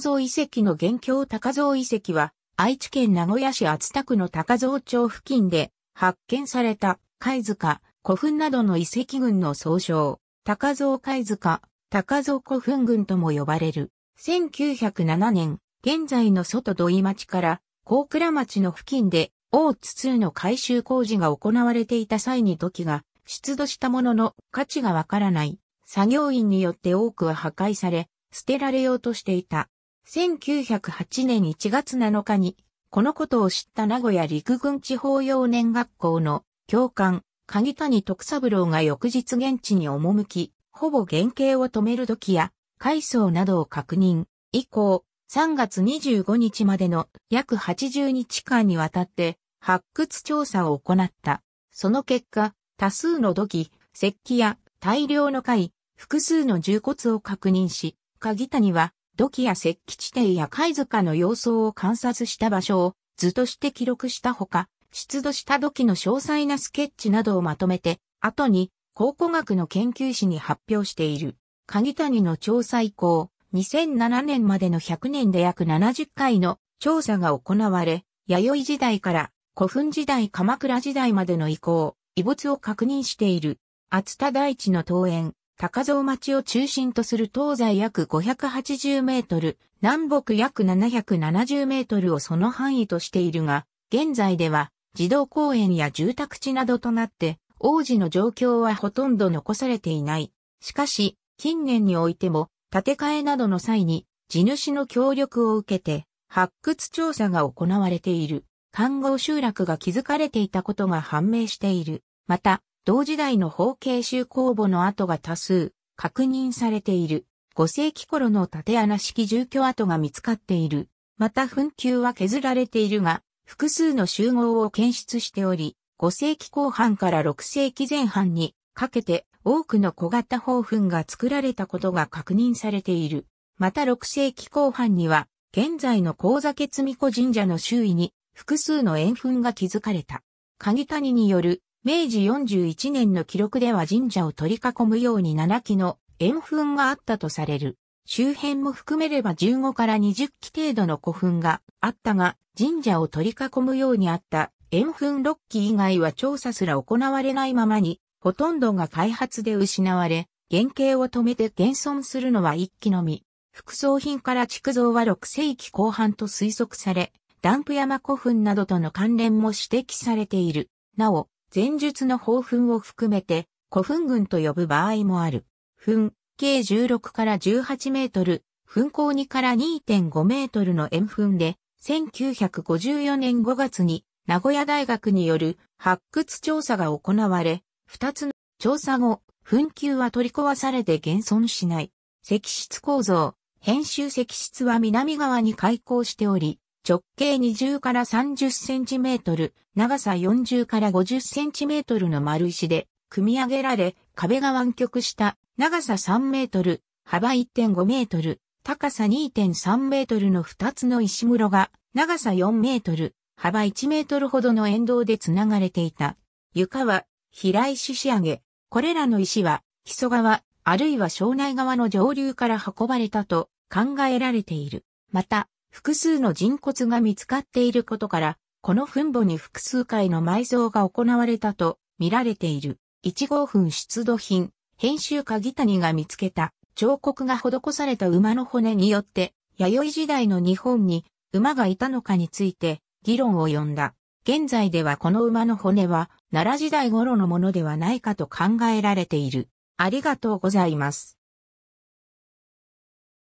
高蔵遺跡の元凶高蔵遺跡は、愛知県名古屋市厚田区の高蔵町付近で発見された貝塚、古墳などの遺跡群の総称、高蔵貝塚、高蔵古墳群とも呼ばれる。1907年、現在の外土井町から高倉町の付近で大津2の改修工事が行われていた際に土器が出土したものの価値がわからない。作業員によって多くは破壊され、捨てられようとしていた。1908年1月7日に、このことを知った名古屋陸軍地方幼年学校の教官、鍵谷徳三郎が翌日現地に赴き、ほぼ原型を止める時や、階層などを確認。以降、3月25日までの約80日間にわたって発掘調査を行った。その結果、多数の土器、石器や大量の貝、複数の重骨を確認し、鍵谷は土器や石器地底や貝塚の様相を観察した場所を図として記録したほか、出土した土器の詳細なスケッチなどをまとめて、後に考古学の研究誌に発表している。鍵谷の調査以降、2007年までの100年で約70回の調査が行われ、弥生時代から古墳時代鎌倉時代までの以降、遺物を確認している。厚田大地の登園、高蔵町を中心とする東西約580メートル、南北約770メートルをその範囲としているが、現在では児童公園や住宅地などとなって、王子の状況はほとんど残されていない。しかし、近年においても、建て替えなどの際に、地主の協力を受けて、発掘調査が行われている。看護集落が築かれていたことが判明している。また、同時代の方形集工房の跡が多数確認されている。5世紀頃の縦穴式住居跡が見つかっている。また墳丘は削られているが、複数の集合を検出しており、5世紀後半から6世紀前半にかけて多くの小型宝墳が作られたことが確認されている。また6世紀後半には、現在の高座月巫子神社の周囲に複数の円墳が築かれた。鍵谷による明治41年の記録では神社を取り囲むように7基の円墳があったとされる。周辺も含めれば15から20基程度の古墳があったが、神社を取り囲むようにあった円墳6基以外は調査すら行われないままに、ほとんどが開発で失われ、原型を止めて現存するのは1基のみ。副葬品から築造は6世紀後半と推測され、ダンプ山古墳などとの関連も指摘されている。なお、前述の宝墳を含めて古墳群と呼ぶ場合もある。墳、計16から18メートル、墳高2から2.5メートルの円墳で、1954年5月に名古屋大学による発掘調査が行われ、2つの調査後、墳丘は取り壊されて現存しない。石室構造、編集石室は南側に開口しており、直径20から30センチメートル、長さ40から50センチメートルの丸石で組み上げられ、壁が湾曲した長さ3メートル、幅1.5メートル、高さ2.3メートルの2つの石室が長さ4メートル、幅1メートルほどの沿道で繋がれていた。床は平石仕上げ。これらの石は木曽川、あるいは庄内川の上流から運ばれたと考えられている。また、複数の人骨が見つかっていることから、この墳墓に複数回の埋蔵が行われたと見られている。1号墳出土品、編集家ギタニが見つけた彫刻が施された馬の骨によって、弥生時代の日本に馬がいたのかについて議論を呼んだ。現在ではこの馬の骨は奈良時代頃のものではないかと考えられている。ありがとうございます。